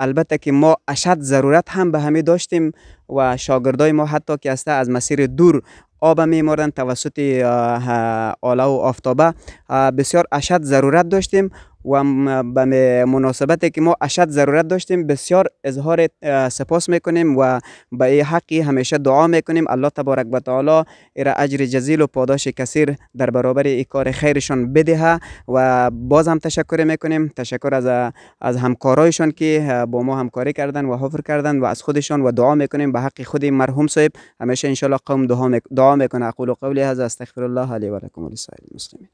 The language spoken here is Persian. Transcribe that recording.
البته که ما اشد ضرورت هم به همه داشتیم و شاگردای ما حتی که هسته از مسیر دور آب میماردن توسط آلا و آفتابه بسیار اشد ضرورت داشتیم و به مناسبت که ما اشد ضرورت داشتیم بسیار اظهار سپاس میکنیم و به این حقی همیشه دعا میکنیم الله تبارک و تعالی ایرا اجر جزیل و پاداش کثیر در برابر این کار خیرشان بدهه و باز هم تشکر میکنیم تشکر از از همکارایشان که با ما همکاری کردن و حفر کردن و از خودشان و دعا میکنیم به حق خود مرحوم صاحب همیشه ان قوم دعا میکنه اقول قولی هذا استغفر الله علی و لکم ولسائر المسلمین